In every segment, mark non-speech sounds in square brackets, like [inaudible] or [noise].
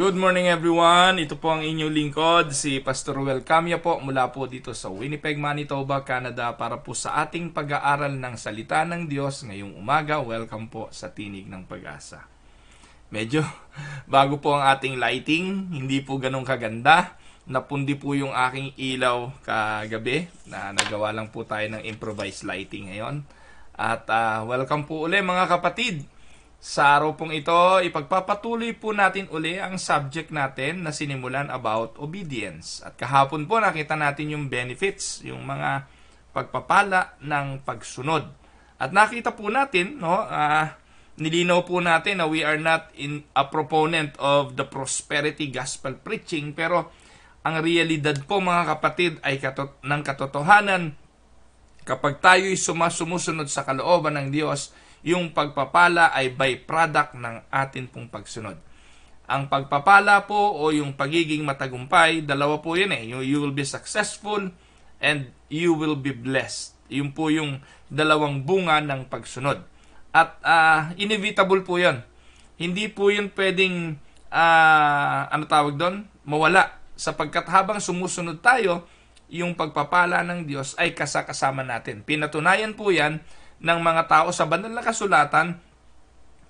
Good morning everyone. Ito po ang inyong lingkod, si Pastor Welcome Camia po mula po dito sa Winnipeg, Manitoba, Canada para po sa ating pag-aaral ng salita ng Diyos ngayong umaga. Welcome po sa Tinig ng Pag-asa. Medyo [laughs] bago po ang ating lighting, hindi po ganun kaganda. Napundi po yung aking ilaw kagabi na nagawa lang po tayo ng improvised lighting ngayon. At uh, welcome po ulit mga kapatid sa araw pong ito, ipagpapatuloy po natin uli ang subject natin na sinimulan about obedience. At kahapon po nakita natin yung benefits, yung mga pagpapala ng pagsunod. At nakita po natin, no, uh, nilinaw po natin na we are not in a proponent of the prosperity gospel preaching, pero ang realidad po mga kapatid ay katot- ng katotohanan kapag tayo'y sumasusunod sa kalooban ng Diyos, yung pagpapala ay byproduct ng atin pong pagsunod. Ang pagpapala po o yung pagiging matagumpay, dalawa po yun eh. You, will be successful and you will be blessed. Yun po yung dalawang bunga ng pagsunod. At uh, inevitable po yun. Hindi po yun pwedeng, uh, ano tawag doon? Mawala. Sapagkat habang sumusunod tayo, yung pagpapala ng Diyos ay kasakasama natin. Pinatunayan po yan ng mga tao sa banal na kasulatan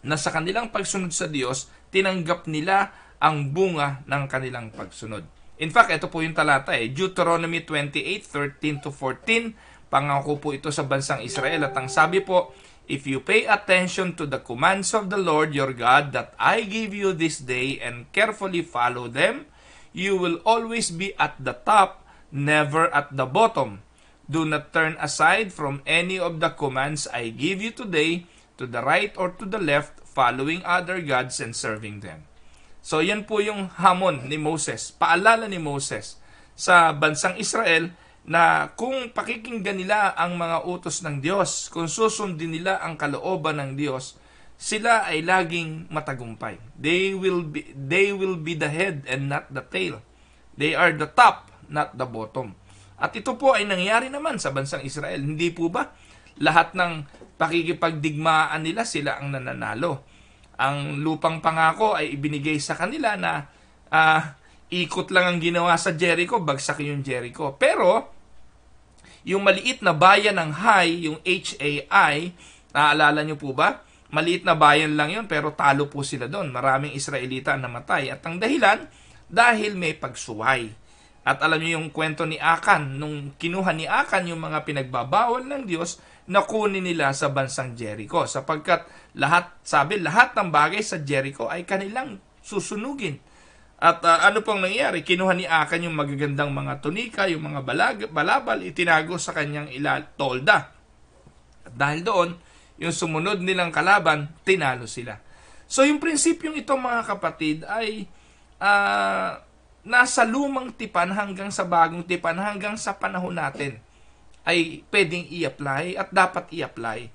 na sa kanilang pagsunod sa Diyos, tinanggap nila ang bunga ng kanilang pagsunod. In fact, ito po yung talata eh, Deuteronomy 28:13 to 14. Pangako po ito sa bansang Israel at ang sabi po, If you pay attention to the commands of the Lord your God that I give you this day and carefully follow them, you will always be at the top, never at the bottom. Do not turn aside from any of the commands I give you today to the right or to the left, following other gods and serving them. So yan po yung hamon ni Moses, paalala ni Moses sa bansang Israel na kung pakikinggan nila ang mga utos ng Diyos, kung susundin nila ang kalooban ng Diyos, sila ay laging matagumpay. They will be they will be the head and not the tail. They are the top, not the bottom. At ito po ay nangyari naman sa bansang Israel. Hindi po ba lahat ng pakikipagdigmaan nila sila ang nananalo? Ang lupang pangako ay ibinigay sa kanila na uh, ikot lang ang ginawa sa Jericho, bagsak yung Jericho. Pero yung maliit na bayan ng Hai, yung H-A-I, naalala nyo po ba? Maliit na bayan lang yon pero talo po sila doon. Maraming Israelita ang namatay. At ang dahilan, dahil may pagsuway. At alam niyo yung kwento ni Akan, nung kinuha ni Akan yung mga pinagbabawal ng Diyos, na nakunin nila sa bansang Jericho. Sapagkat lahat, sabi, lahat ng bagay sa Jericho ay kanilang susunugin. At uh, ano pang nangyari? Kinuha ni Akan yung magagandang mga tunika, yung mga balag, balabal, itinago sa kanyang ila, tolda. At dahil doon, yung sumunod nilang kalaban, tinalo sila. So yung prinsipyong ito mga kapatid ay uh, nasa lumang tipan hanggang sa bagong tipan hanggang sa panahon natin ay pwedeng i-apply at dapat i-apply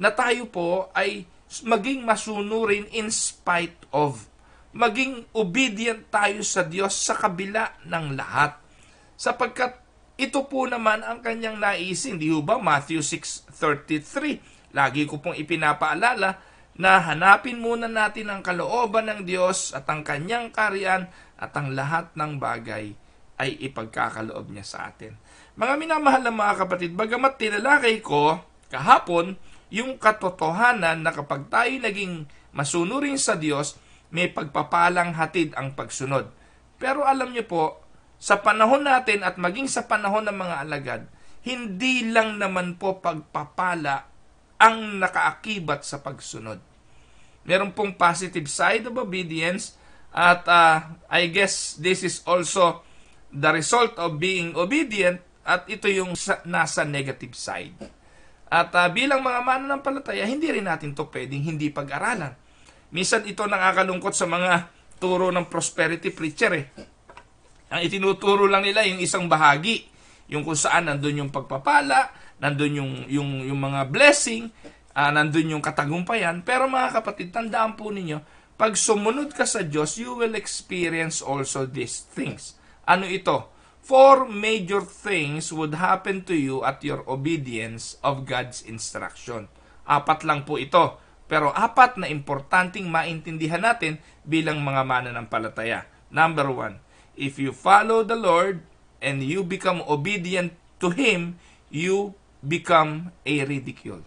na tayo po ay maging masunurin in spite of maging obedient tayo sa Diyos sa kabila ng lahat sapagkat ito po naman ang kanyang naisin hindi ba Matthew 6:33 lagi ko pong ipinapaalala na hanapin muna natin ang kalooban ng Diyos at ang kanyang karian at ang lahat ng bagay ay ipagkakaloob niya sa atin. Mga minamahal na mga kapatid, bagamat tinalakay ko kahapon yung katotohanan na kapag tayo naging masunurin sa Diyos, may pagpapalang hatid ang pagsunod. Pero alam niyo po, sa panahon natin at maging sa panahon ng mga alagad, hindi lang naman po pagpapala ang nakaakibat sa pagsunod. Meron pong positive side of obedience at uh, I guess this is also the result of being obedient at ito yung sa, nasa negative side. At uh, bilang mga mananampalataya, hindi rin natin to pwedeng hindi pag-aralan. Minsan ito nakakalungkot sa mga turo ng prosperity preacher eh. Ang itinuturo lang nila yung isang bahagi, yung kung saan nandun yung pagpapala, nandun yung, yung, yung mga blessing, uh, nandun yung katagumpayan. Pero mga kapatid, tandaan po ninyo, pag sumunod ka sa Diyos, you will experience also these things. Ano ito? Four major things would happen to you at your obedience of God's instruction. Apat lang po ito, pero apat na importanteng maintindihan natin bilang mga mananampalataya. Number one, if you follow the Lord and you become obedient to Him, you become a ridicule.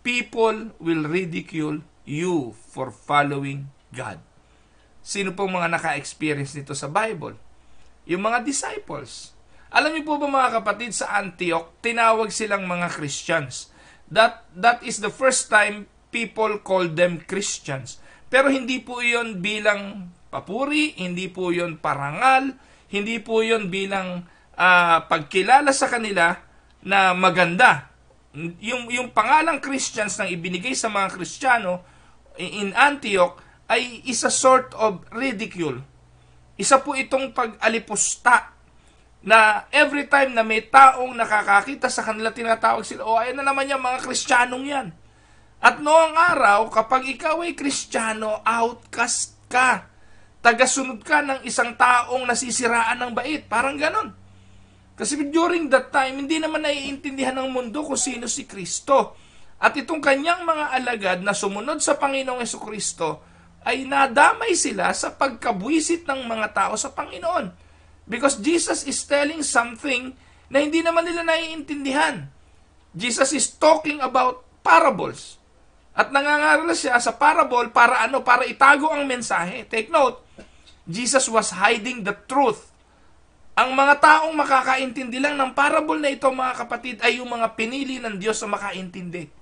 People will ridicule you for following God. Sino pong mga naka-experience nito sa Bible? Yung mga disciples. Alam niyo po ba mga kapatid, sa Antioch, tinawag silang mga Christians. That, that is the first time people call them Christians. Pero hindi po iyon bilang papuri, hindi po iyon parangal, hindi po iyon bilang uh, pagkilala sa kanila na maganda. Yung, yung pangalang Christians na ibinigay sa mga Kristiyano, in Antioch ay isa sort of ridicule. Isa po itong pag-alipusta na every time na may taong nakakakita sa kanila, tinatawag sila, o oh, ayan na naman yan, mga Kristiyanong yan. At noong araw, kapag ikaw ay Kristiyano, outcast ka. Tagasunod ka ng isang taong nasisiraan ng bait. Parang ganon. Kasi during that time, hindi naman naiintindihan ng mundo kung sino si Kristo. At itong kanyang mga alagad na sumunod sa Panginoong Kristo ay nadamay sila sa pagkabwisit ng mga tao sa Panginoon. Because Jesus is telling something na hindi naman nila naiintindihan. Jesus is talking about parables. At nangangaral siya sa parable para ano? Para itago ang mensahe. Take note, Jesus was hiding the truth. Ang mga taong makakaintindi lang ng parable na ito mga kapatid ay yung mga pinili ng Diyos na makaintindi.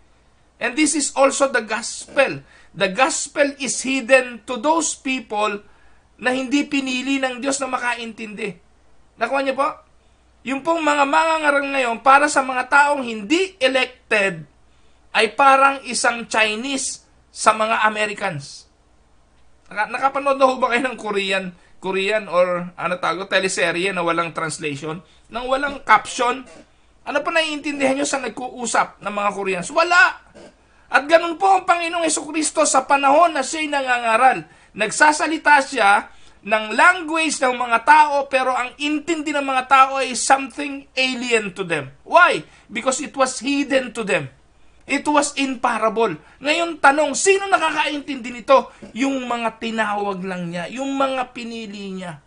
And this is also the gospel. The gospel is hidden to those people na hindi pinili ng Diyos na makaintindi. Nakuha niyo po? Yung pong mga mangangarang ngayon para sa mga taong hindi elected ay parang isang Chinese sa mga Americans. nakapanood na ho ba kayo ng Korean Korean or ano tago teleserye na walang translation, nang walang caption, ano pa naiintindihan nyo sa nag nagkuusap ng mga Koreans? Wala! At ganun po ang Panginoong Yeso Kristo sa panahon na siya'y nangangaral. Nagsasalita siya ng language ng mga tao pero ang intindi ng mga tao ay something alien to them. Why? Because it was hidden to them. It was in parable. Ngayon tanong, sino nakakaintindi nito? Yung mga tinawag lang niya, yung mga pinili niya.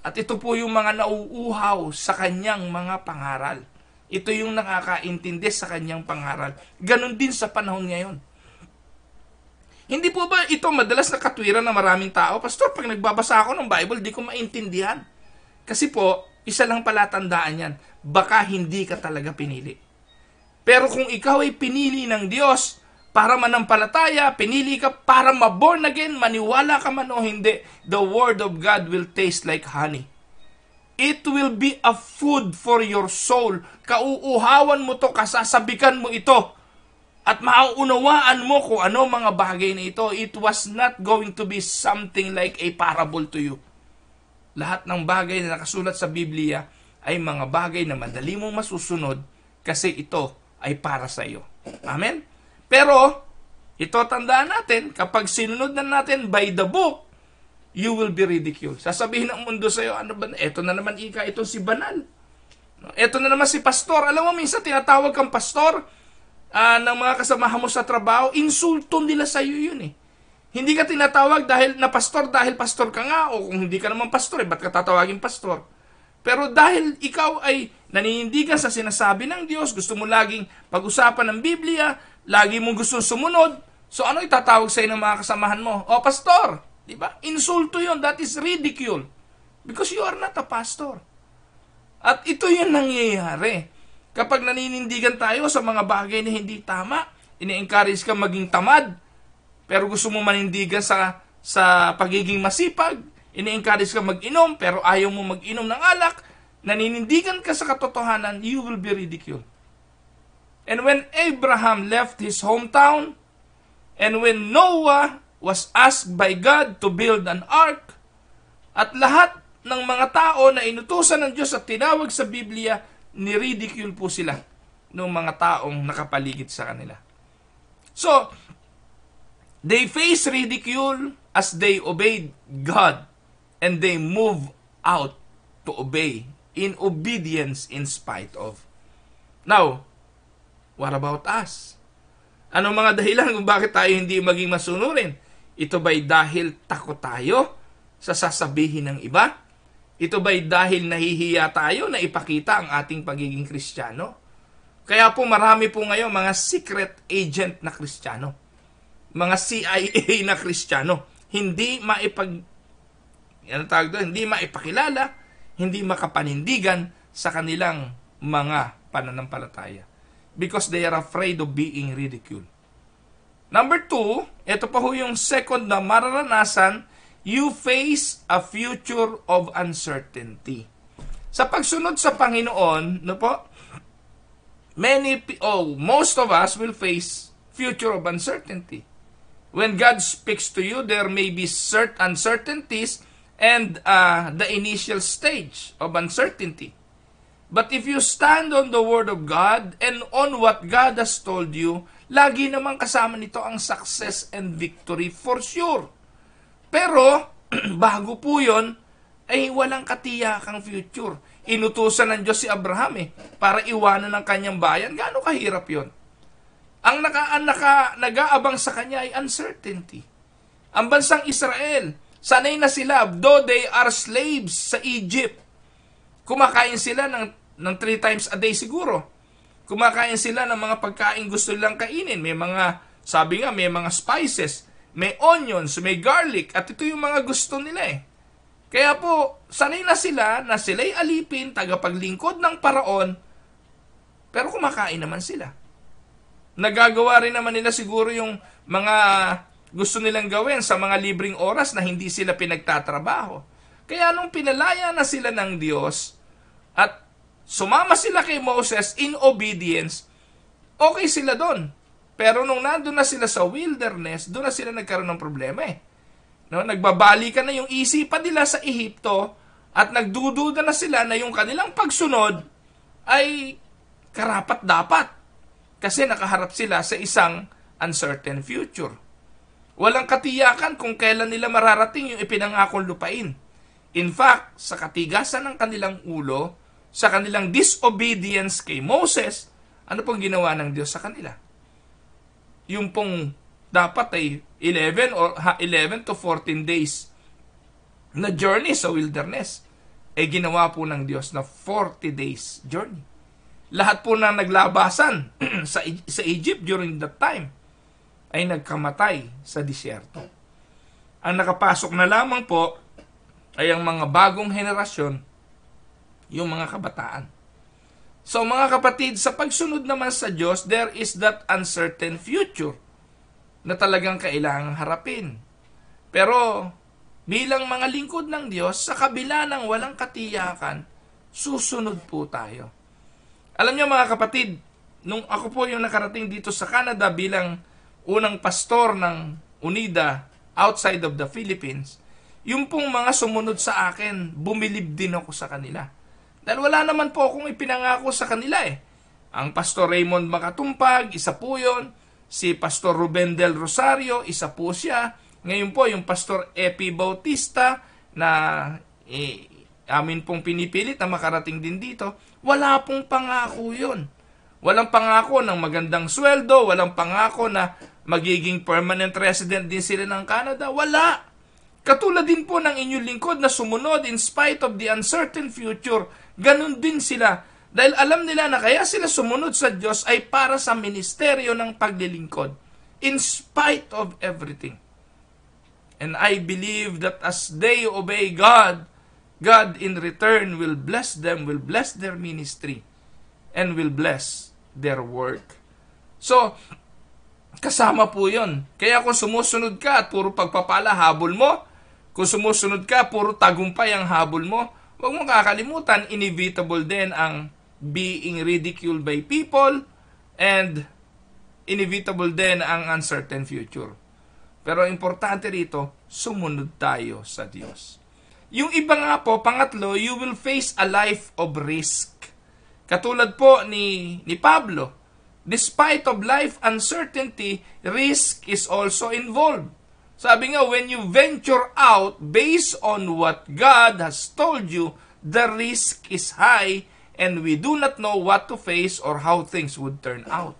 At ito po yung mga nauuhaw sa kanyang mga pangaral. Ito yung nakakaintindi sa kanyang pangaral. Ganon din sa panahon ngayon. Hindi po ba ito madalas na katwiran ng maraming tao? Pastor, pag nagbabasa ako ng Bible, di ko maintindihan. Kasi po, isa lang pala tandaan yan. Baka hindi ka talaga pinili. Pero kung ikaw ay pinili ng Diyos, para manampalataya, pinili ka para maborn again, maniwala ka man o hindi, the Word of God will taste like honey. It will be a food for your soul. Kauuhawan mo to, kasasabikan mo ito. At mauunawaan mo kung ano mga bagay na ito. It was not going to be something like a parable to you. Lahat ng bagay na nakasulat sa Biblia ay mga bagay na madali mong masusunod kasi ito ay para sa iyo. Amen? Pero, ito tandaan natin, kapag sinunod na natin by the book, you will be ridiculed. Sasabihin ng mundo sa'yo, ano ba, eto na naman ika, ito si banal. Eto na naman si pastor. Alam mo, minsan tinatawag kang pastor uh, ng mga kasamahan mo sa trabaho, insulto nila sa'yo yun eh. Hindi ka tinatawag dahil na pastor dahil pastor ka nga o kung hindi ka naman pastor, eh, ba't ka tatawagin pastor? Pero dahil ikaw ay naninindigan sa sinasabi ng Diyos, gusto mo laging pag-usapan ng Biblia, lagi mong gusto sumunod, so ano itatawag sa'yo ng mga kasamahan mo? O pastor, di ba? Insulto yon that is ridicule. Because you are not a pastor. At ito yung nangyayari. Kapag naninindigan tayo sa mga bagay na hindi tama, ini-encourage ka maging tamad, pero gusto mo manindigan sa, sa pagiging masipag, ini-encourage ka mag-inom, pero ayaw mo mag-inom ng alak, naninindigan ka sa katotohanan, you will be ridiculed. And when Abraham left his hometown, and when Noah was asked by God to build an ark, at lahat ng mga tao na inutusan ng Diyos at tinawag sa Biblia, niridicule po sila ng mga taong nakapaligid sa kanila. So, they face ridicule as they obeyed God and they move out to obey in obedience in spite of. Now, what about us? Ano mga dahilan kung bakit tayo hindi maging masunurin? Ito ba'y dahil takot tayo sa sasabihin ng iba? Ito ba'y dahil nahihiya tayo na ipakita ang ating pagiging kristyano? Kaya po marami po ngayon mga secret agent na kristyano. Mga CIA na kristyano. Hindi maipag... Ano tawag doon? Hindi maipakilala hindi makapanindigan sa kanilang mga pananampalataya. Because they are afraid of being ridiculed. Number two, ito pa ho yung second na mararanasan, you face a future of uncertainty. Sa pagsunod sa Panginoon, no po, many, oh, most of us will face future of uncertainty. When God speaks to you, there may be certain uncertainties and uh, the initial stage of uncertainty. But if you stand on the Word of God and on what God has told you, lagi naman kasama nito ang success and victory for sure. Pero, [clears throat] bago po yun, ay walang katiyakang future. Inutusan ng Diyos si Abraham eh, para iwanan ng kanyang bayan. Gaano kahirap yon? Ang naka, naka, nag-aabang sa kanya ay uncertainty. Ang bansang Israel, Sanay na sila, though they are slaves sa Egypt. Kumakain sila ng, ng three times a day siguro. Kumakain sila ng mga pagkain gusto lang kainin. May mga, sabi nga, may mga spices, may onions, may garlic, at ito yung mga gusto nila eh. Kaya po, sanay na sila na sila'y alipin, tagapaglingkod ng paraon, pero kumakain naman sila. Nagagawa rin naman nila siguro yung mga gusto nilang gawin sa mga libreng oras na hindi sila pinagtatrabaho. Kaya nung pinalaya na sila ng Diyos at sumama sila kay Moses in obedience, okay sila doon. Pero nung nandun na sila sa wilderness, doon na sila nagkaroon ng problema eh. No, Nagbabalikan na yung isipan nila sa Ehipto at nagdududa na sila na yung kanilang pagsunod ay karapat dapat kasi nakaharap sila sa isang uncertain future. Walang katiyakan kung kailan nila mararating yung ipinangakong lupain. In fact, sa katigasan ng kanilang ulo, sa kanilang disobedience kay Moses, ano pong ginawa ng Diyos sa kanila? Yung pong dapat ay 11 or 11 to 14 days na journey sa wilderness ay eh, ginawa po ng Diyos na 40 days journey. Lahat po na naglabasan [clears throat] sa, e, sa Egypt during that time ay nagkamatay sa disyerto. Ang nakapasok na lamang po ay ang mga bagong henerasyon, yung mga kabataan. So mga kapatid, sa pagsunod naman sa Diyos, there is that uncertain future na talagang kailangang harapin. Pero bilang mga lingkod ng Diyos, sa kabila ng walang katiyakan, susunod po tayo. Alam niyo mga kapatid, nung ako po yung nakarating dito sa Canada bilang unang pastor ng Unida outside of the Philippines, yung pong mga sumunod sa akin, bumilib din ako sa kanila. Dahil wala naman po akong ipinangako sa kanila eh. Ang Pastor Raymond Makatumpag, isa po yun. Si Pastor Ruben Del Rosario, isa po siya. Ngayon po, yung Pastor Epi Bautista na eh, amin pong pinipilit na makarating din dito, wala pong pangako yun. Walang pangako ng magandang sweldo, walang pangako na magiging permanent resident din sila ng Canada. Wala! Katulad din po ng inyong lingkod na sumunod in spite of the uncertain future, ganun din sila. Dahil alam nila na kaya sila sumunod sa Diyos ay para sa ministeryo ng paglilingkod. In spite of everything. And I believe that as they obey God, God in return will bless them, will bless their ministry, and will bless their work. So, kasama po yon. Kaya kung sumusunod ka at puro pagpapala habol mo, kung sumusunod ka, puro tagumpay ang habol mo, huwag mong kakalimutan, inevitable din ang being ridiculed by people and inevitable din ang uncertain future. Pero importante rito, sumunod tayo sa Diyos. Yung iba nga po, pangatlo, you will face a life of risk. Katulad po ni, ni Pablo, despite of life uncertainty, risk is also involved. Sabi nga, when you venture out based on what God has told you, the risk is high and we do not know what to face or how things would turn out.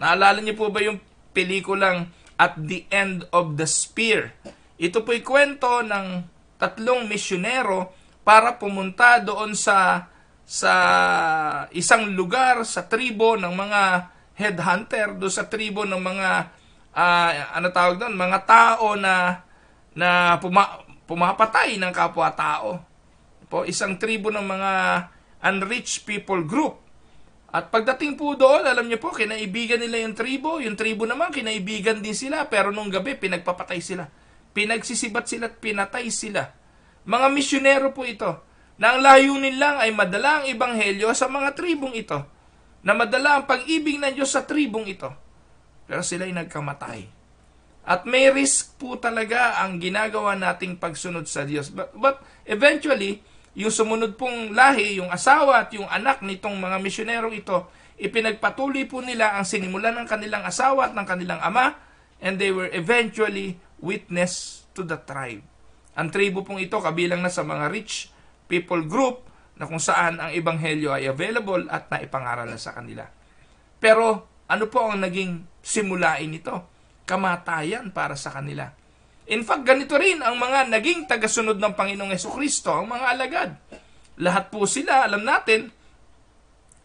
Naalala niyo po ba yung pelikulang At the End of the Spear? Ito po'y kwento ng tatlong misyonero para pumunta doon sa sa isang lugar sa tribo ng mga headhunter do sa tribo ng mga uh, ano tawag doon mga tao na na puma, pumapatay ng kapwa tao po isang tribo ng mga unreached people group at pagdating po doon alam niyo po kinaibigan nila yung tribo yung tribo naman kinaibigan din sila pero nung gabi pinagpapatay sila pinagsisibat sila at pinatay sila mga misyonero po ito na ang layunin lang ay madala ang ebanghelyo sa mga tribong ito, na madala ang pag-ibig ng Diyos sa tribong ito. Pero sila'y nagkamatay. At may risk po talaga ang ginagawa nating pagsunod sa Diyos. But, but eventually, yung sumunod pong lahi, yung asawa at yung anak nitong mga misyonerong ito, ipinagpatuloy po nila ang sinimula ng kanilang asawa at ng kanilang ama, and they were eventually witness to the tribe. Ang tribo pong ito kabilang na sa mga rich people group na kung saan ang ebanghelyo ay available at naipangaral na sa kanila. Pero ano po ang naging simulain nito? Kamatayan para sa kanila. In fact, ganito rin ang mga naging tagasunod ng Panginoong Yeso Kristo, ang mga alagad. Lahat po sila, alam natin,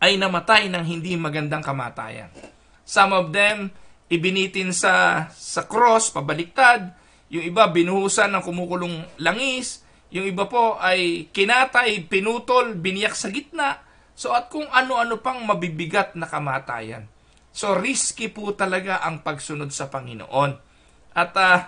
ay namatay ng hindi magandang kamatayan. Some of them, ibinitin sa, sa cross, pabaliktad. Yung iba, binuhusan ng kumukulong langis. Yung iba po ay kinatay, pinutol, biniyak sa gitna. So at kung ano-ano pang mabibigat na kamatayan. So risky po talaga ang pagsunod sa Panginoon. At uh,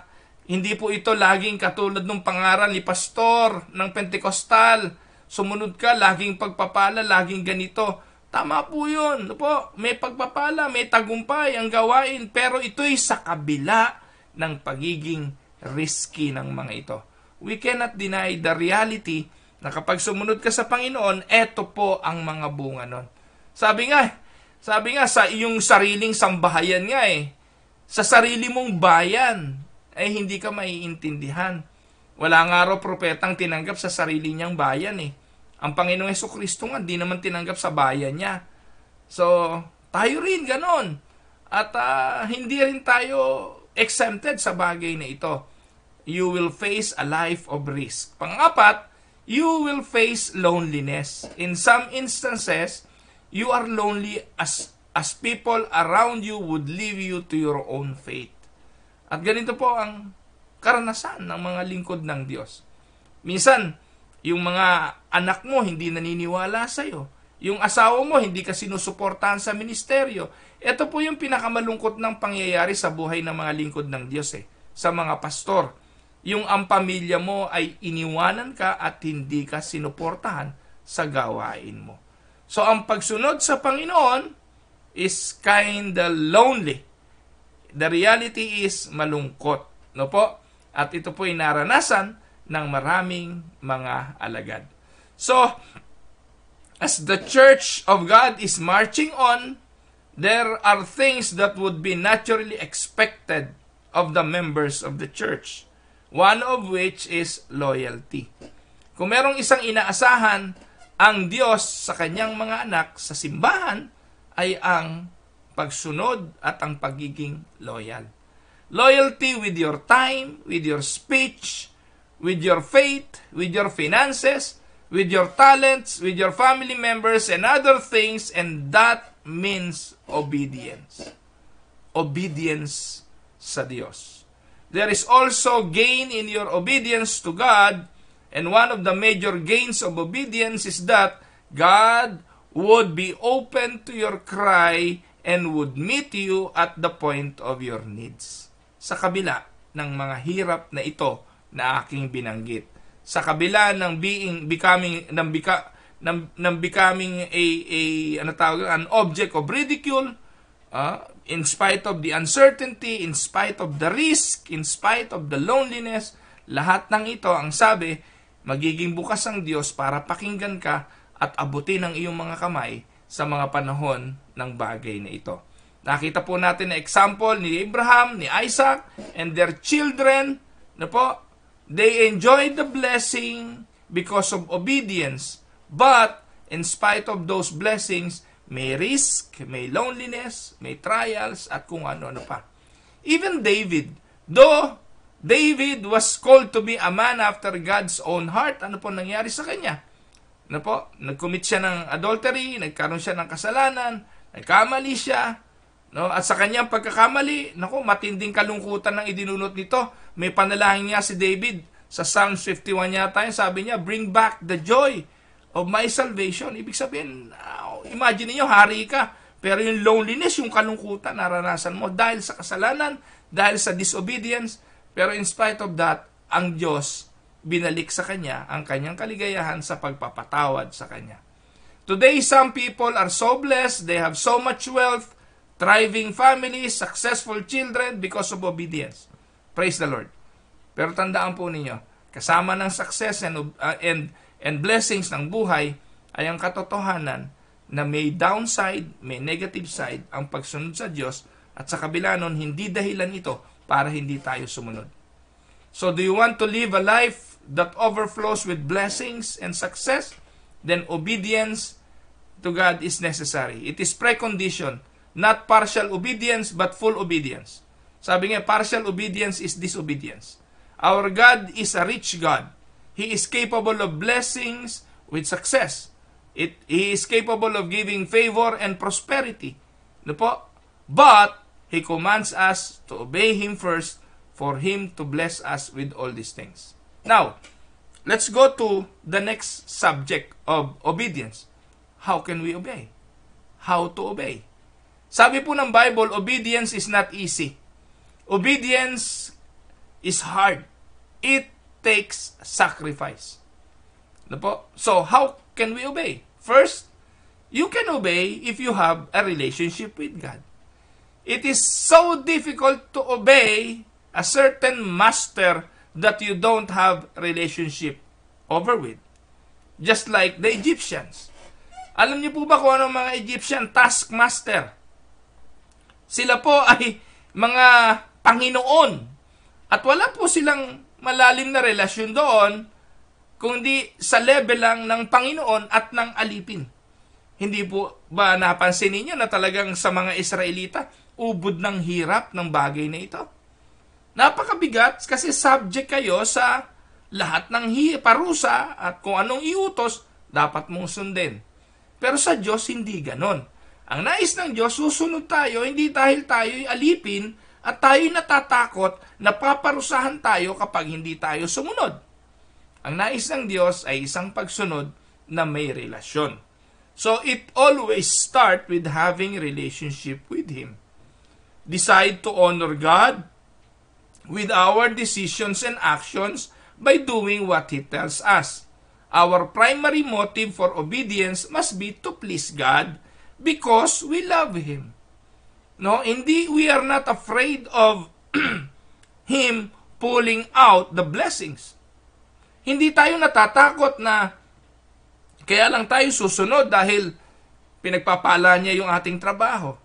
hindi po ito laging katulad ng pangaral ni pastor ng Pentecostal. Sumunod ka, laging pagpapala, laging ganito. Tama po yun. Ano po, may pagpapala, may tagumpay ang gawain, pero ito'y sa kabila ng pagiging risky ng mga ito we cannot deny the reality na kapag sumunod ka sa Panginoon, eto po ang mga bunga nun. Sabi nga, sabi nga sa iyong sariling sambahayan nga eh, sa sarili mong bayan, ay eh, hindi ka maiintindihan. Wala nga raw propetang tinanggap sa sarili niyang bayan eh. Ang Panginoong Yeso Kristo nga, di naman tinanggap sa bayan niya. So, tayo rin ganon. At uh, hindi rin tayo exempted sa bagay na ito you will face a life of risk. Pangapat, you will face loneliness. In some instances, you are lonely as as people around you would leave you to your own fate. At ganito po ang karanasan ng mga lingkod ng Diyos. Minsan, yung mga anak mo hindi naniniwala sa iyo. Yung asawa mo hindi ka sinusuportahan sa ministeryo. Ito po yung pinakamalungkot ng pangyayari sa buhay ng mga lingkod ng Diyos eh, sa mga pastor yung ang pamilya mo ay iniwanan ka at hindi ka sinuportahan sa gawain mo. So ang pagsunod sa Panginoon is kind of lonely. The reality is malungkot. No po? At ito po inaranasan ng maraming mga alagad. So, as the church of God is marching on, there are things that would be naturally expected of the members of the church. One of which is loyalty. Kung merong isang inaasahan ang Diyos sa kanyang mga anak sa simbahan ay ang pagsunod at ang pagiging loyal. Loyalty with your time, with your speech, with your faith, with your finances, with your talents, with your family members, and other things, and that means obedience. Obedience sa Diyos. There is also gain in your obedience to God, and one of the major gains of obedience is that God would be open to your cry and would meet you at the point of your needs. Sa kabila ng mga hirap na ito na aking binanggit, sa kabila ng being becoming ng bika, ng, ng becoming a a ano tawag an object of ridicule, uh, in spite of the uncertainty, in spite of the risk, in spite of the loneliness, lahat ng ito, ang sabi, magiging bukas ang Diyos para pakinggan ka at abutin ang iyong mga kamay sa mga panahon ng bagay na ito. Nakita po natin na example ni Abraham, ni Isaac, and their children, na po, they enjoyed the blessing because of obedience, but in spite of those blessings, may risk, may loneliness, may trials, at kung ano-ano pa. Even David, though David was called to be a man after God's own heart, ano po nangyari sa kanya? Ano po? Nag-commit siya ng adultery, nagkaroon siya ng kasalanan, nagkamali siya, No? At sa kanyang pagkakamali, nako, matinding kalungkutan ang idinunot nito. May panalangin niya si David sa Psalm 51 yata yun, sabi niya, bring back the joy of my salvation. Ibig sabihin, oh, imagine niyo hari ka, pero yung loneliness, yung kalungkutan, naranasan mo dahil sa kasalanan, dahil sa disobedience. Pero in spite of that, ang Diyos binalik sa Kanya ang Kanyang kaligayahan sa pagpapatawad sa Kanya. Today, some people are so blessed, they have so much wealth, thriving families, successful children because of obedience. Praise the Lord. Pero tandaan po ninyo, kasama ng success and, uh, and and blessings ng buhay ay ang katotohanan na may downside, may negative side ang pagsunod sa Diyos at sa kabila nun, hindi dahilan ito para hindi tayo sumunod. So do you want to live a life that overflows with blessings and success? Then obedience to God is necessary. It is precondition, not partial obedience but full obedience. Sabi nga, partial obedience is disobedience. Our God is a rich God. He is capable of blessings with success. It, he is capable of giving favor and prosperity. No po? But, He commands us to obey Him first for Him to bless us with all these things. Now, let's go to the next subject of obedience. How can we obey? How to obey? Sabi po ng Bible, obedience is not easy. Obedience is hard. It takes sacrifice. No po? So, how can we obey? First, you can obey if you have a relationship with God. It is so difficult to obey a certain master that you don't have relationship over with. Just like the Egyptians. Alam niyo po ba kung ano mga Egyptian taskmaster? Sila po ay mga Panginoon. At wala po silang malalim na relasyon doon, kundi sa level lang ng Panginoon at ng alipin. Hindi po ba napansin ninyo na talagang sa mga Israelita, ubod ng hirap ng bagay na ito? Napakabigat kasi subject kayo sa lahat ng hi- parusa at kung anong iutos, dapat mong sundin. Pero sa Diyos, hindi ganon. Ang nais ng Diyos, susunod tayo, hindi dahil tayo'y alipin, at tayo natatakot na paparusahan tayo kapag hindi tayo sumunod. Ang nais ng Diyos ay isang pagsunod na may relasyon. So it always start with having relationship with Him. Decide to honor God with our decisions and actions by doing what He tells us. Our primary motive for obedience must be to please God because we love Him. No, hindi we are not afraid of [clears throat] him pulling out the blessings. Hindi tayo natatakot na kaya lang tayo susunod dahil pinagpapala niya yung ating trabaho.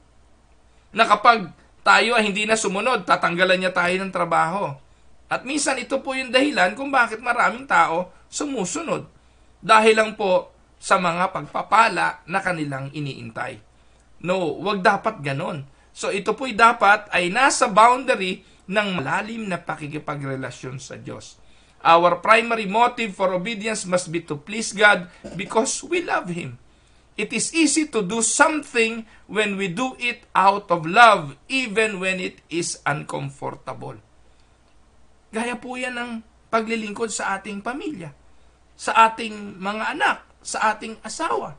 Na kapag tayo ay hindi na sumunod, tatanggalan niya tayo ng trabaho. At minsan ito po yung dahilan kung bakit maraming tao sumusunod. Dahil lang po sa mga pagpapala na kanilang iniintay. No, wag dapat ganon. So ito po'y dapat ay nasa boundary ng malalim na pakikipagrelasyon sa Diyos. Our primary motive for obedience must be to please God because we love Him. It is easy to do something when we do it out of love, even when it is uncomfortable. Gaya po yan ng paglilingkod sa ating pamilya, sa ating mga anak, sa ating asawa.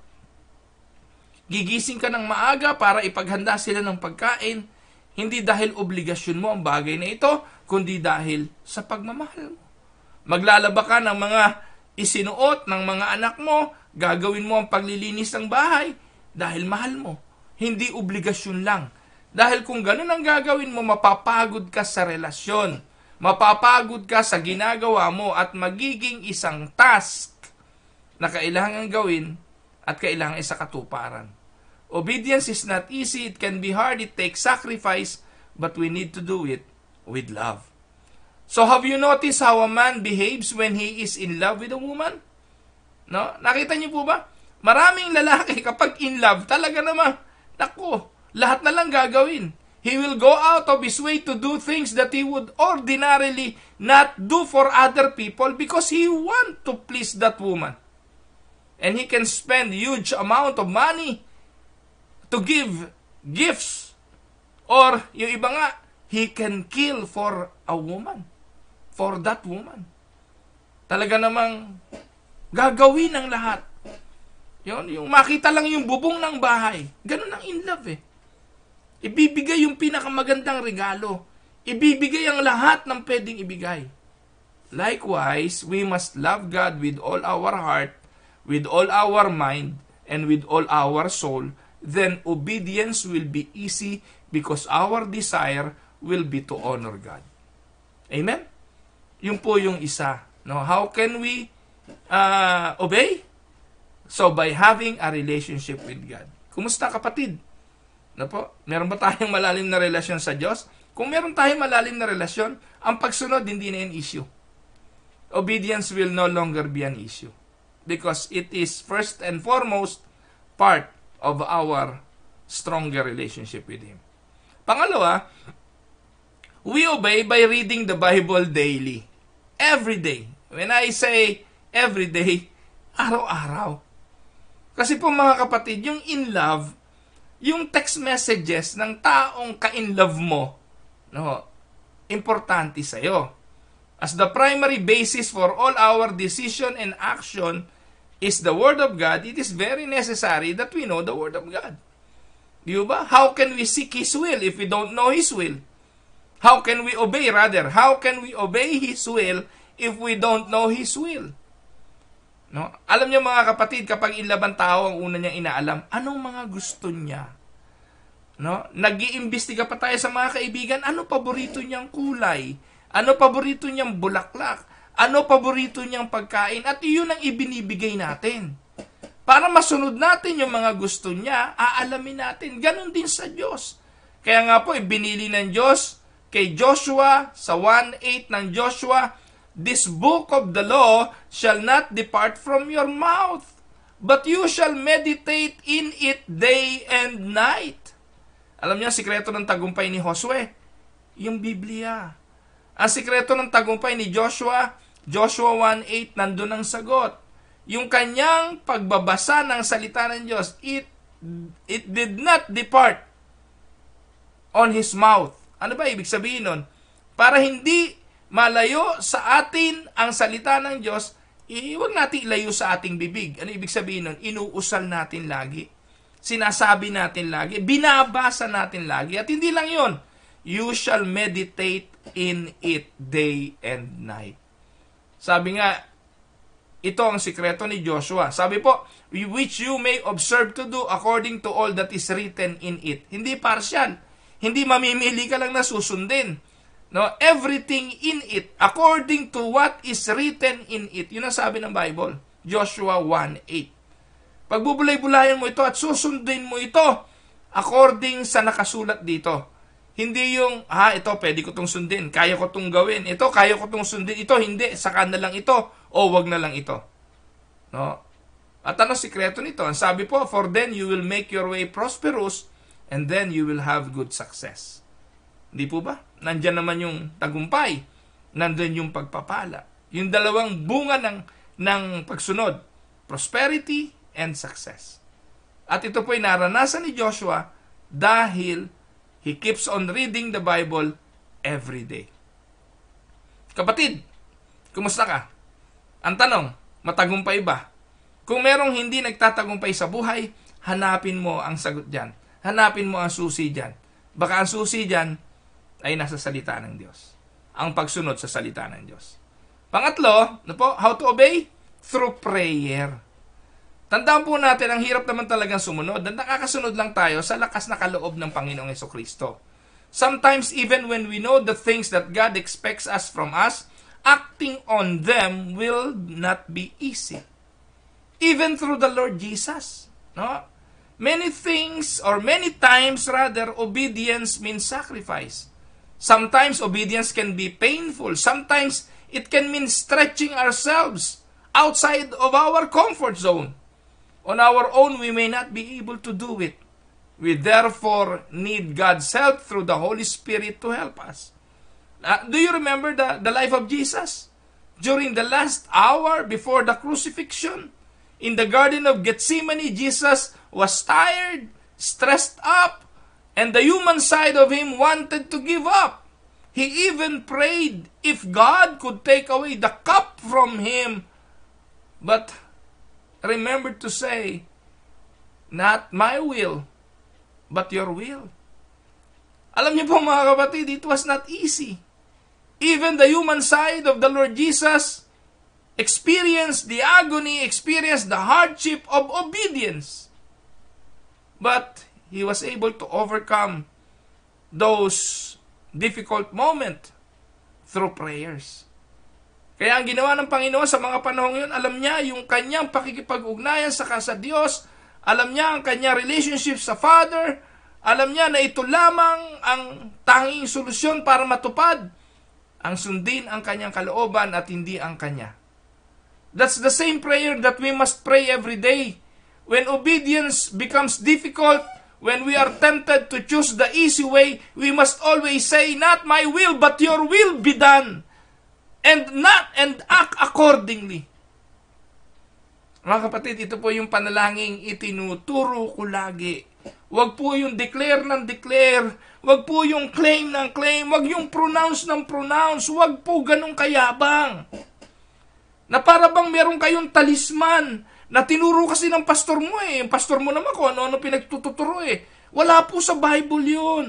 Gigising ka ng maaga para ipaghanda sila ng pagkain, hindi dahil obligasyon mo ang bagay na ito, kundi dahil sa pagmamahal mo. Maglalaba ka ng mga isinuot ng mga anak mo, gagawin mo ang paglilinis ng bahay dahil mahal mo. Hindi obligasyon lang. Dahil kung ganun ang gagawin mo, mapapagod ka sa relasyon. Mapapagod ka sa ginagawa mo at magiging isang task na kailangan gawin at kailangan isakatuparan. Obedience is not easy. It can be hard. It takes sacrifice. But we need to do it with love. So have you noticed how a man behaves when he is in love with a woman? No? Nakita niyo po ba? Maraming lalaki [laughs] kapag in love, talaga naman, nako, lahat na lang gagawin. He will go out of his way to do things that he would ordinarily not do for other people because he want to please that woman. And he can spend huge amount of money to give gifts. Or yung iba nga, he can kill for a woman. For that woman. Talaga namang gagawin ang lahat. Yun, yung makita lang yung bubong ng bahay. Ganun ang in love eh. Ibibigay yung pinakamagandang regalo. Ibibigay ang lahat ng pwedeng ibigay. Likewise, we must love God with all our heart, with all our mind, and with all our soul, then obedience will be easy because our desire will be to honor God. Amen? Yun po yung isa. No? How can we uh, obey? So, by having a relationship with God. Kumusta kapatid? No po? Meron ba tayong malalim na relasyon sa Diyos? Kung meron tayong malalim na relasyon, ang pagsunod hindi na an issue. Obedience will no longer be an issue. Because it is first and foremost part of our stronger relationship with Him. Pangalawa, we obey by reading the Bible daily. Every day. When I say every day, [laughs] araw-araw. Kasi po mga kapatid, yung in love, yung text messages ng taong ka-in love mo, no, importante sa'yo. As the primary basis for all our decision and action, is the Word of God, it is very necessary that we know the Word of God. Di ba? How can we seek His will if we don't know His will? How can we obey rather? How can we obey His will if we don't know His will? No? Alam niyo mga kapatid, kapag ilabang tao ang una niyang inaalam, anong mga gusto niya? No? Nag-iimbestiga pa tayo sa mga kaibigan, ano paborito niyang kulay? Ano paborito niyang bulaklak? ano paborito niyang pagkain at yun ang ibinibigay natin. Para masunod natin yung mga gusto niya, aalamin natin. Ganon din sa Diyos. Kaya nga po, ibinili eh, ng Diyos kay Joshua sa 1.8 ng Joshua, This book of the law shall not depart from your mouth, but you shall meditate in it day and night. Alam niya, ang sikreto ng tagumpay ni Josue? Yung Biblia. Ang sikreto ng tagumpay ni Joshua, Joshua 1.8, nandun ang sagot. Yung kanyang pagbabasa ng salita ng Diyos, it, it did not depart on his mouth. Ano ba ibig sabihin nun? Para hindi malayo sa atin ang salita ng Diyos, iwag eh, natin ilayo sa ating bibig. Ano ibig sabihin nun? Inuusal natin lagi. Sinasabi natin lagi. Binabasa natin lagi. At hindi lang yon You shall meditate in it day and night. Sabi nga, ito ang sikreto ni Joshua. Sabi po, which you may observe to do according to all that is written in it. Hindi partial. Hindi mamimili ka lang na susundin. No, everything in it according to what is written in it. Yun ang sabi ng Bible. Joshua 1:8. Pagbubulay-bulayan mo ito at susundin mo ito according sa nakasulat dito. Hindi yung, ha, ito, pwede ko tong sundin. Kaya ko tong gawin. Ito, kaya ko tong sundin. Ito, hindi. Saka na lang ito. O, wag na lang ito. No? At ano sikreto nito? Ang sabi po, for then you will make your way prosperous and then you will have good success. Hindi po ba? Nandyan naman yung tagumpay. Nandyan yung pagpapala. Yung dalawang bunga ng, ng pagsunod. Prosperity and success. At ito po ay naranasan ni Joshua dahil He keeps on reading the Bible every day. Kapatid, kumusta ka? Ang tanong, matagumpay ba? Kung merong hindi nagtatagumpay sa buhay, hanapin mo ang sagot dyan. Hanapin mo ang susi dyan. Baka ang susi dyan ay nasa salita ng Diyos. Ang pagsunod sa salita ng Diyos. Pangatlo, na ano po, how to obey? Through prayer. Tandaan po natin, ang hirap naman talagang sumunod at nakakasunod lang tayo sa lakas na kaloob ng Panginoong Yeso Kristo. Sometimes even when we know the things that God expects us from us, acting on them will not be easy. Even through the Lord Jesus. No? Many things, or many times rather, obedience means sacrifice. Sometimes obedience can be painful. Sometimes it can mean stretching ourselves outside of our comfort zone. On our own, we may not be able to do it. We therefore need God's help through the Holy Spirit to help us. Uh, do you remember the, the life of Jesus? During the last hour before the crucifixion, in the Garden of Gethsemane, Jesus was tired, stressed up, and the human side of him wanted to give up. He even prayed if God could take away the cup from him. But remember to say, Not my will, but your will. Alam niyo po mga kapatid, it was not easy. Even the human side of the Lord Jesus experienced the agony, experienced the hardship of obedience. But he was able to overcome those difficult moments through prayers. Kaya ang ginawa ng Panginoon sa mga panahong yun, alam niya yung kanyang pakikipag-ugnayan sa kasa Diyos, alam niya ang kanyang relationship sa Father, alam niya na ito lamang ang tanging solusyon para matupad ang sundin ang kanyang kalooban at hindi ang kanya. That's the same prayer that we must pray every day. When obedience becomes difficult, when we are tempted to choose the easy way, we must always say, Not my will, but your will be done and not and act accordingly. Mga kapatid, ito po yung panalangin itinuturo ko lagi. Huwag po yung declare ng declare. Huwag po yung claim ng claim. Huwag yung pronounce ng pronounce. Huwag po ganong kayabang. Na para bang meron kayong talisman na tinuro kasi ng pastor mo eh. Yung pastor mo naman kung ano-ano pinagtututuro eh. Wala po sa Bible yun.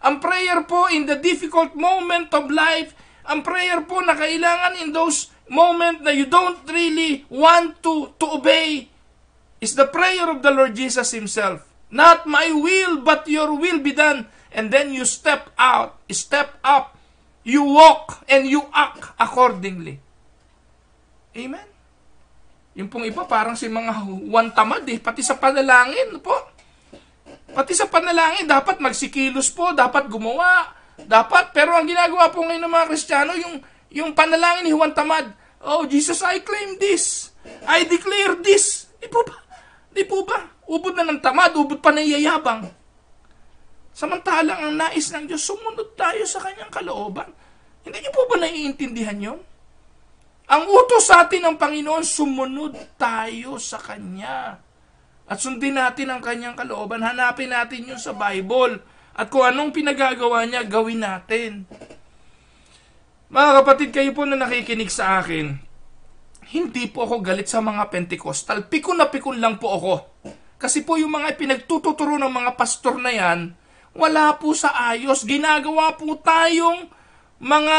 Ang prayer po in the difficult moment of life ang prayer po na kailangan in those moment na you don't really want to, to obey is the prayer of the Lord Jesus Himself. Not my will, but your will be done. And then you step out, step up, you walk, and you act accordingly. Amen? Yung pong iba, parang si mga one Tamad eh, pati sa panalangin po. Pati sa panalangin, dapat magsikilos po, dapat gumawa, dapat, pero ang ginagawa po ngayon ng mga Kristiyano, yung, yung panalangin ni Juan Tamad, Oh, Jesus, I claim this. I declare this. Di po ba? Di po ba? Ubod na ng tamad, ubod pa ng yayabang. Samantalang ang nais ng Diyos, sumunod tayo sa kanyang kalooban. Hindi niyo po ba naiintindihan yon? Ang utos sa atin ng Panginoon, sumunod tayo sa Kanya. At sundin natin ang Kanyang kalooban. Hanapin natin yun sa Bible at kung anong pinagagawa niya, gawin natin. Mga kapatid, kayo po na nakikinig sa akin, hindi po ako galit sa mga Pentecostal. Pikon na pikon lang po ako. Kasi po yung mga pinagtututuro ng mga pastor na yan, wala po sa ayos. Ginagawa po tayong mga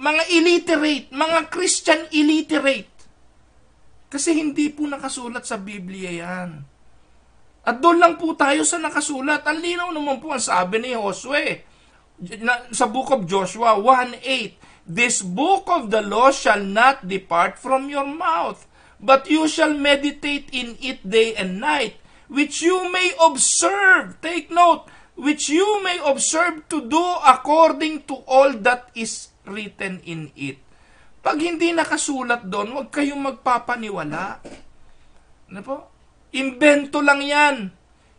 mga illiterate, mga Christian illiterate. Kasi hindi po nakasulat sa Biblia yan. At doon lang po tayo sa nakasulat. Ang linaw naman po ang sabi ni Josue sa book of Joshua 1.8, This book of the law shall not depart from your mouth, but you shall meditate in it day and night, which you may observe. Take note, which you may observe to do according to all that is written in it. Pag hindi nakasulat doon, huwag kayong magpapaniwala. Ano po? Imbento lang yan.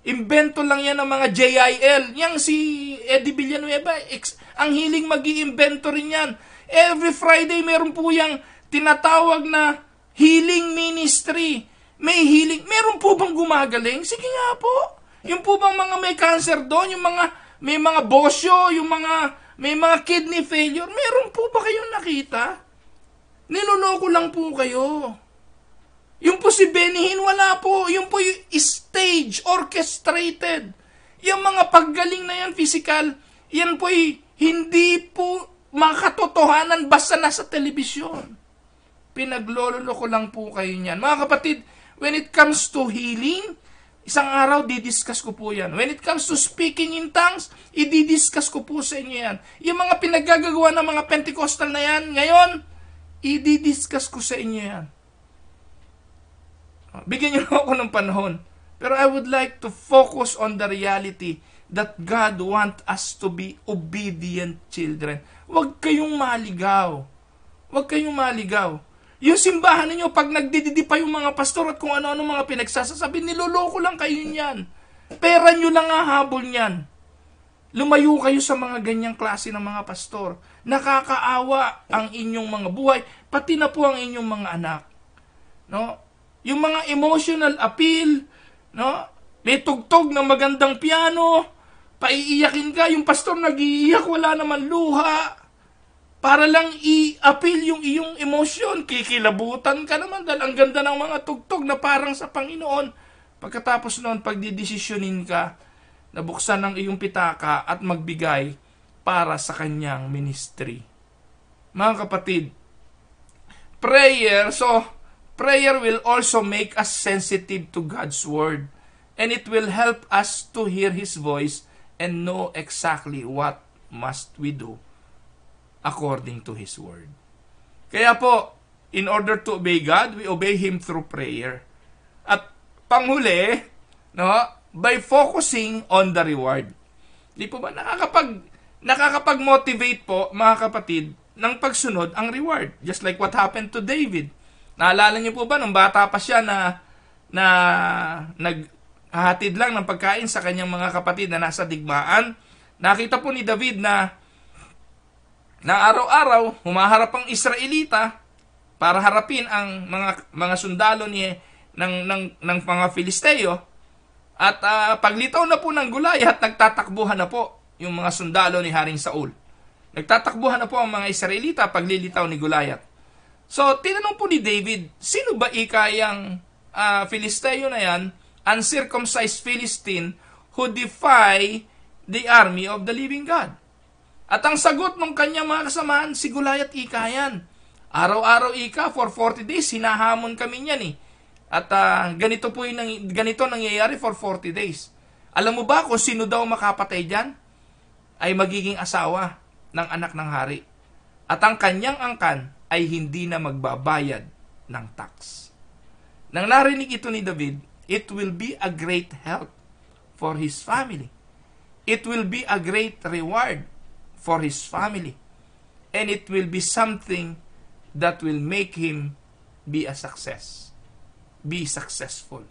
Imbento lang yan ng mga JIL. Yang si Eddie Villanueva, ex, ang hiling mag iimbento rin yan. Every Friday meron po yung tinatawag na healing ministry. May healing. Meron po bang gumagaling? Sige nga po. Yung po bang mga may cancer doon, yung mga may mga bosyo, yung mga may mga kidney failure, meron po ba kayong nakita? Niloloko lang po kayo. Yung po si Benihin, wala po. Yung po yung stage, orchestrated. Yung mga paggaling na yan, physical, yan po yung hindi po makatotohanan basta nasa telebisyon. Pinaglololo ko lang po kayo niyan. Mga kapatid, when it comes to healing, isang araw didiscuss ko po yan. When it comes to speaking in tongues, ididiscuss ko po sa inyo yan. Yung mga pinagagagawa ng mga Pentecostal na yan, ngayon, ididiscuss ko sa inyo yan. Bigyan niyo ako ng panahon. Pero I would like to focus on the reality that God want us to be obedient children. Huwag kayong maligaw. Huwag kayong maligaw. Yung simbahan niyo pag nagdididi pa yung mga pastor at kung ano-ano mga pinagsasasabi, niloloko lang kayo niyan. Pera niyo lang hahabol niyan. Lumayo kayo sa mga ganyang klase ng mga pastor. Nakakaawa ang inyong mga buhay, pati na po ang inyong mga anak. No? yung mga emotional appeal, no? May tugtog ng magandang piano, paiiyakin ka, yung pastor nagiiyak, wala naman luha. Para lang i-appeal yung iyong emosyon, kikilabutan ka naman dahil ang ganda ng mga tugtog na parang sa Panginoon. Pagkatapos noon, pagdidesisyonin ka, nabuksan ang iyong pitaka at magbigay para sa kanyang ministry. Mga kapatid, prayer, so Prayer will also make us sensitive to God's Word and it will help us to hear His voice and know exactly what must we do according to His Word. Kaya po, in order to obey God, we obey Him through prayer. At panghuli, no, by focusing on the reward. Di po ba nakakapag, nakakapag-motivate po, mga kapatid, ng pagsunod ang reward. Just like what happened to David. Naalala niyo po ba nung bata pa siya na na naghahatid lang ng pagkain sa kanyang mga kapatid na nasa digmaan? Nakita po ni David na na araw-araw humaharap ang Israelita para harapin ang mga mga sundalo ni ng ng ng mga Filisteo at uh, paglitaw na po ng gulay at nagtatakbuhan na po yung mga sundalo ni Haring Saul. Nagtatakbuhan na po ang mga Israelita paglilitaw ni Goliath. So, tinanong po ni David, sino ba ikayang uh, Filisteo na yan, uncircumcised Philistine, who defy the army of the living God? At ang sagot ng kanyang mga kasamaan, si Goliath ika yan. Araw-araw ika, for 40 days, hinahamon kami niyan eh. At uh, ganito po yung, ganito nangyayari for 40 days. Alam mo ba kung sino daw makapatay dyan? Ay magiging asawa ng anak ng hari. At ang kanyang angkan ay hindi na magbabayad ng tax. Nang narinig ito ni David, it will be a great help for his family. It will be a great reward for his family. And it will be something that will make him be a success. Be successful.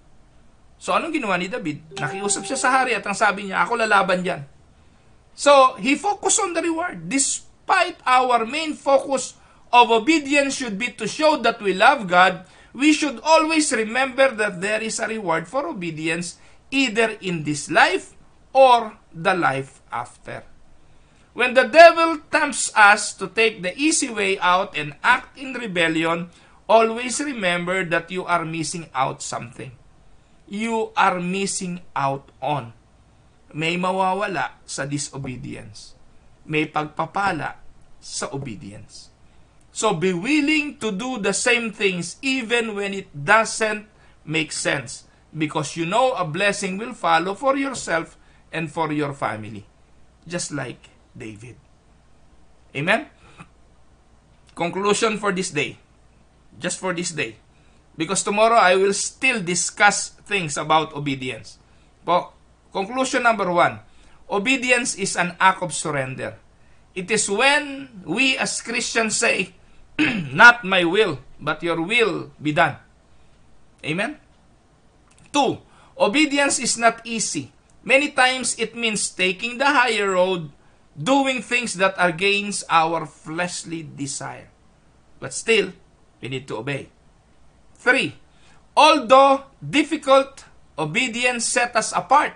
So anong ginawa ni David? Nakiusap siya sa hari at ang sabi niya, ako lalaban diyan. So he focused on the reward despite our main focus of obedience should be to show that we love God, we should always remember that there is a reward for obedience either in this life or the life after. When the devil tempts us to take the easy way out and act in rebellion, always remember that you are missing out something. You are missing out on. May mawawala sa disobedience. May pagpapala sa obedience. So be willing to do the same things even when it doesn't make sense because you know a blessing will follow for yourself and for your family. Just like David. Amen? Conclusion for this day. Just for this day. Because tomorrow I will still discuss things about obedience. But conclusion number one. Obedience is an act of surrender. It is when we as Christians say, [clears throat] Not my will, but your will be done. Amen? Two, obedience is not easy. Many times it means taking the higher road, doing things that are against our fleshly desire. But still, we need to obey. Three, although difficult, obedience set us apart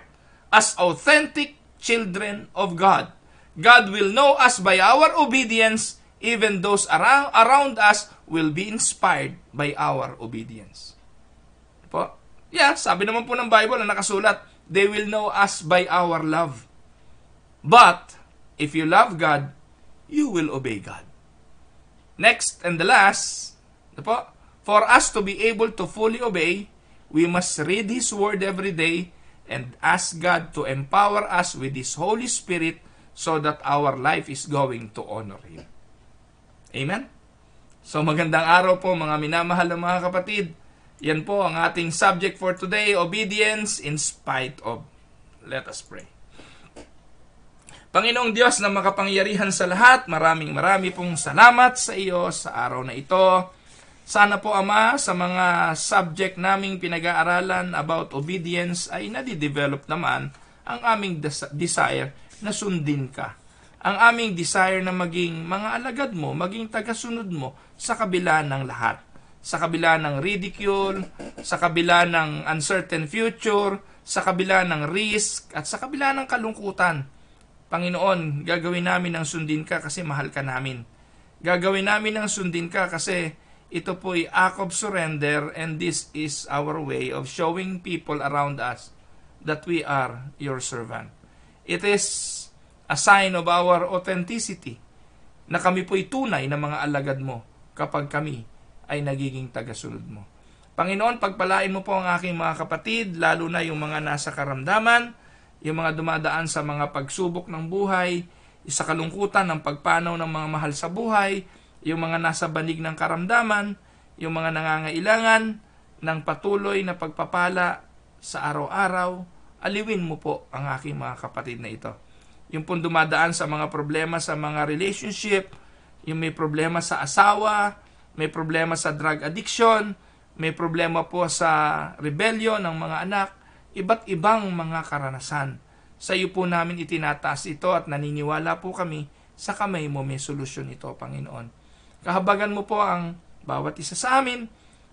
as authentic children of God. God will know us by our obedience even those around, around us will be inspired by our obedience. Po? Yeah, sabi naman po ng Bible na nakasulat, they will know us by our love. But, if you love God, you will obey God. Next and the last, ano po, for us to be able to fully obey, we must read His Word every day and ask God to empower us with His Holy Spirit so that our life is going to honor Him. Amen? So magandang araw po mga minamahal ng mga kapatid. Yan po ang ating subject for today, obedience in spite of. Let us pray. Panginoong Diyos na makapangyarihan sa lahat, maraming marami pong salamat sa iyo sa araw na ito. Sana po Ama, sa mga subject naming pinag-aaralan about obedience ay nadidevelop naman ang aming desire na sundin ka ang aming desire na maging mga alagad mo, maging tagasunod mo sa kabila ng lahat. Sa kabila ng ridicule, sa kabila ng uncertain future, sa kabila ng risk, at sa kabila ng kalungkutan. Panginoon, gagawin namin ang sundin ka kasi mahal ka namin. Gagawin namin ang sundin ka kasi ito po ay act of surrender and this is our way of showing people around us that we are your servant. It is a sign of our authenticity na kami po'y tunay na mga alagad mo kapag kami ay nagiging tagasunod mo. Panginoon, pagpalain mo po ang aking mga kapatid, lalo na yung mga nasa karamdaman, yung mga dumadaan sa mga pagsubok ng buhay, sa kalungkutan ng pagpanaw ng mga mahal sa buhay, yung mga nasa banig ng karamdaman, yung mga nangangailangan ng patuloy na pagpapala sa araw-araw, aliwin mo po ang aking mga kapatid na ito yung pong dumadaan sa mga problema sa mga relationship, yung may problema sa asawa, may problema sa drug addiction, may problema po sa rebellion ng mga anak, iba't ibang mga karanasan. Sa iyo po namin itinataas ito at naniniwala po kami sa kamay mo may solusyon ito, Panginoon. Kahabagan mo po ang bawat isa sa amin,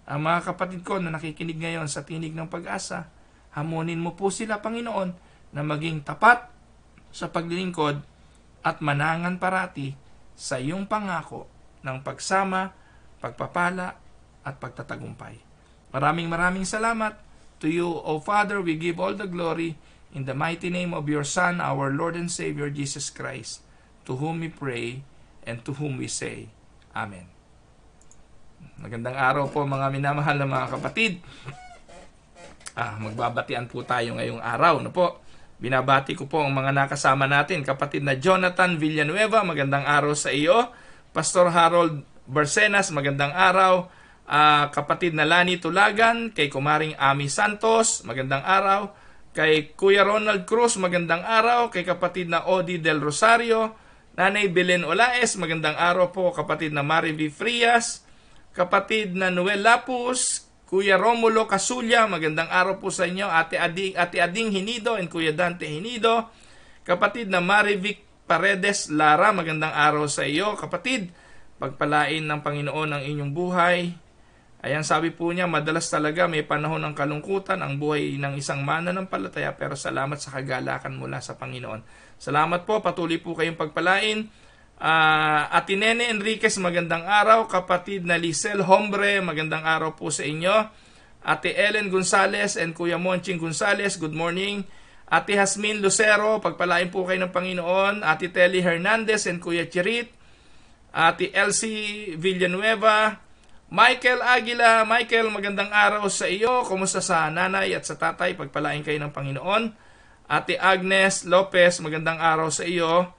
ang mga kapatid ko na nakikinig ngayon sa tinig ng pag-asa. Hamunin mo po sila, Panginoon, na maging tapat sa paglilingkod at manangan parati sa iyong pangako ng pagsama, pagpapala, at pagtatagumpay. Maraming maraming salamat to you, O Father, we give all the glory in the mighty name of your Son, our Lord and Savior, Jesus Christ, to whom we pray and to whom we say, Amen. Magandang araw po mga minamahal na mga kapatid. Ah, magbabatian po tayo ngayong araw No po. Binabati ko po ang mga nakasama natin, kapatid na Jonathan Villanueva, magandang araw sa iyo. Pastor Harold Barcenas, magandang araw. Uh, kapatid na Lani Tulagan, kay Kumaring Ami Santos, magandang araw. Kay Kuya Ronald Cruz, magandang araw. Kay kapatid na Odi Del Rosario, Nanay Belen Olaes, magandang araw po. Kapatid na Marie V. Frias, kapatid na Noel Lapus, Kuya Romulo Kasulya, magandang araw po sa inyo. Ate Ading, Ate Ading Hinido and Kuya Dante Hinido. Kapatid na Marivic Paredes Lara, magandang araw sa iyo. Kapatid, pagpalain ng Panginoon ang inyong buhay. Ayan, sabi po niya, madalas talaga may panahon ng kalungkutan ang buhay ng isang mana ng palataya pero salamat sa kagalakan mula sa Panginoon. Salamat po, patuloy po kayong pagpalain. Uh, Nene Enriquez, magandang araw. Kapatid na Lisel Hombre, magandang araw po sa inyo. Ate Ellen Gonzales and Kuya Monching Gonzales, good morning. Ate Hasmin Lucero, pagpalain po kayo ng Panginoon. Ate Telly Hernandez and Kuya Chirit. Ate Elsie Villanueva. Michael Aguila, Michael, magandang araw sa iyo. Kumusta sa nanay at sa tatay? Pagpalain kayo ng Panginoon. Ate Agnes Lopez, magandang araw sa iyo.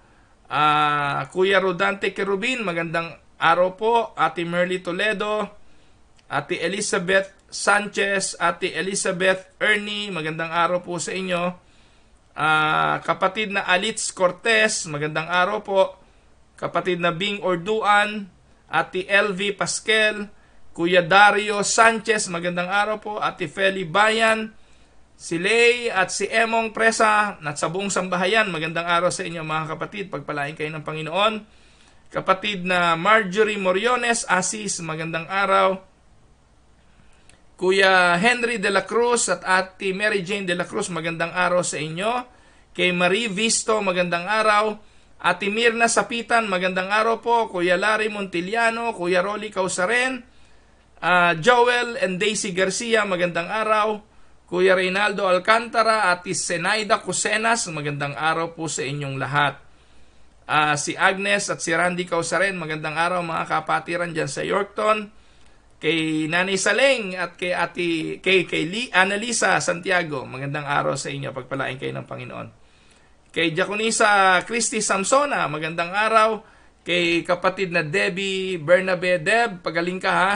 Uh, Kuya Rodante Kerubin, magandang araw po. Ate Merly Toledo, Ate Elizabeth Sanchez, Ate Elizabeth Ernie, magandang araw po sa inyo. Uh, kapatid na Alitz Cortez, magandang araw po. Kapatid na Bing Orduan, Ate LV Pascal, Kuya Dario Sanchez, magandang araw po. Ate Feli Bayan, si Lay at si Emong Presa at sa buong sambahayan. Magandang araw sa inyo mga kapatid. Pagpalain kayo ng Panginoon. Kapatid na Marjorie Moriones, Asis, magandang araw. Kuya Henry De La Cruz at Ate Mary Jane De La Cruz, magandang araw sa inyo. Kay Marie Visto, magandang araw. Ate Mirna Sapitan, magandang araw po. Kuya Larry Montiliano, Kuya Rolly Causaren, uh, ah, Joel and Daisy Garcia, magandang araw. Kuya Reynaldo Alcantara at Senaida Cusenas. Magandang araw po sa inyong lahat. Uh, si Agnes at si Randy Causaren, magandang araw mga kapatiran dyan sa Yorkton. Kay Nani Saleng at kay Ati kay kay Lee Analisa Santiago, magandang araw sa inyo. Pagpalain kayo ng Panginoon. Kay Jaconisa Christy Samsona, magandang araw. Kay kapatid na Debbie Bernabe Deb, pagaling ka ha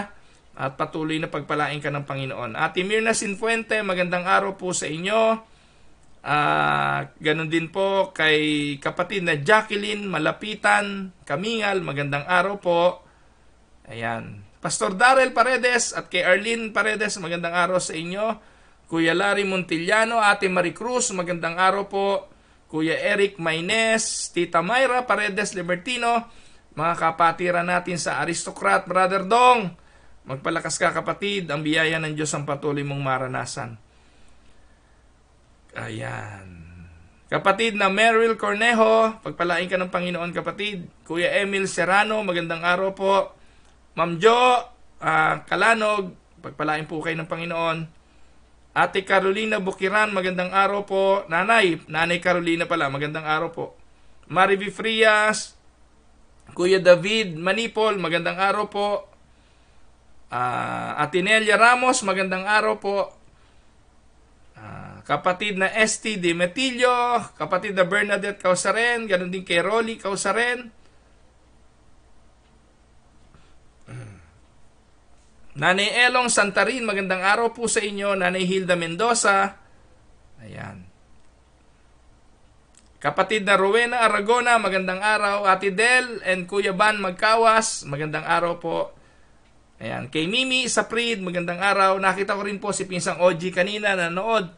at patuloy na pagpalain ka ng Panginoon. Ate Mirna Sinfuente, magandang araw po sa inyo. Uh, ah, ganon din po kay kapatid na Jacqueline Malapitan, Kamingal, magandang araw po. Ayan. Pastor Darrell Paredes at kay Arlene Paredes, magandang araw sa inyo. Kuya Larry Montillano, Ate Marie Cruz, magandang araw po. Kuya Eric Maynes, Tita Myra Paredes Libertino, mga kapatiran natin sa Aristocrat, Brother Dong, Magpalakas ka kapatid, ang biyaya ng Diyos ang patuloy mong maranasan. Ayan. Kapatid na Meryl Cornejo, pagpalain ka ng Panginoon kapatid. Kuya Emil Serrano, magandang araw po. Ma'am Jo, uh, Kalanog, pagpalain po kayo ng Panginoon. Ate Carolina Bukiran, magandang araw po. Nanay, Nanay Carolina pala, magandang araw po. Marivi Frias, Kuya David Manipol, magandang araw po. Uh, ah, Atinelia Ramos, magandang araw po. Uh, kapatid na ST Di Metillo, kapatid na Bernadette Causaren, ganun din kay Rolly Causaren. Nanay Elong Santarin, magandang araw po sa inyo. Nanay Hilda Mendoza. Ayan. Kapatid na Rowena Aragona, magandang araw. Ate Del and Kuya Ban Magkawas, magandang araw po. Ayan. Kay Mimi Saprid, magandang araw. Nakita ko rin po si Pinsang OG kanina na nanood.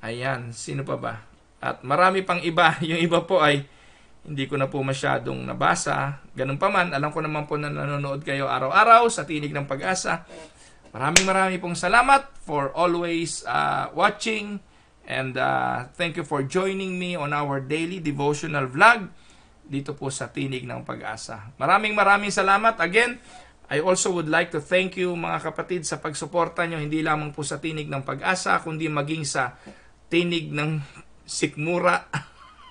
Ayan, sino pa ba? At marami pang iba. [laughs] Yung iba po ay hindi ko na po masyadong nabasa. Ganun pa man, alam ko naman po na nanonood kayo araw-araw sa Tinig ng Pag-asa. Maraming maraming pong salamat for always uh, watching and uh, thank you for joining me on our daily devotional vlog dito po sa Tinig ng Pag-asa. Maraming maraming salamat. Again, I also would like to thank you mga kapatid sa pagsuporta nyo hindi lamang po sa tinig ng pag-asa kundi maging sa tinig ng [laughs] sikmura.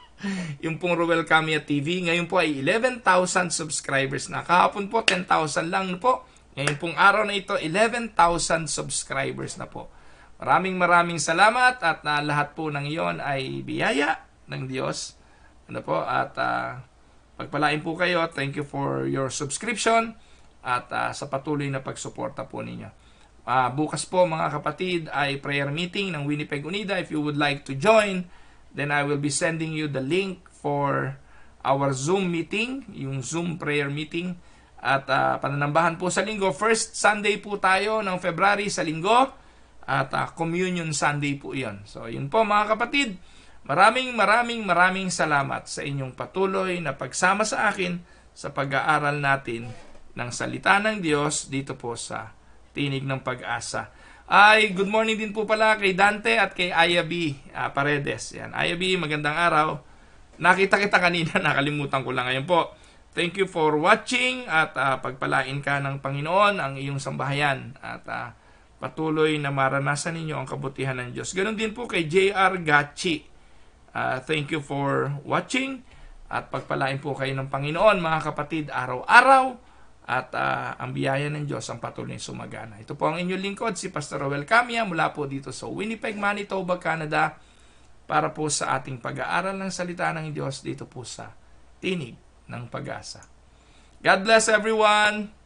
[laughs] yung pong Ruel Camia TV ngayon po ay 11,000 subscribers na. Kahapon po 10,000 lang po. Ngayon pong araw na ito 11,000 subscribers na po. Maraming maraming salamat at na ah, lahat po ng iyon ay biyaya ng Diyos. Ano po at uh, pagpalain po kayo. Thank you for your subscription at uh, sa patuloy na pagsuporta po ninyo. Uh, bukas po mga kapatid ay prayer meeting ng Winnipeg Unida. If you would like to join, then I will be sending you the link for our Zoom meeting, yung Zoom prayer meeting. At uh, pananambahan po sa linggo. First Sunday po tayo ng February sa linggo. At uh, Communion Sunday po yon. So yun po mga kapatid. Maraming maraming maraming salamat sa inyong patuloy na pagsama sa akin sa pag-aaral natin ng salita ng Diyos dito po sa Tinig ng Pag-asa. Ay, good morning din po pala kay Dante at kay Ayabi uh, ah, Paredes. Yan. Ayabi, magandang araw. Nakita kita kanina, [laughs] nakalimutan ko lang ngayon po. Thank you for watching at uh, pagpalain ka ng Panginoon ang iyong sambahayan at uh, patuloy na maranasan ninyo ang kabutihan ng Diyos. Ganon din po kay JR Gachi. Uh, thank you for watching at pagpalain po kayo ng Panginoon mga kapatid araw-araw at uh, ang biyaya ng Diyos ang patuloy na sumagana. Ito po ang inyong lingkod, si Pastor Roel Camia mula po dito sa Winnipeg, Manitoba, Canada para po sa ating pag-aaral ng salita ng Diyos dito po sa Tinig ng Pag-asa. God bless everyone!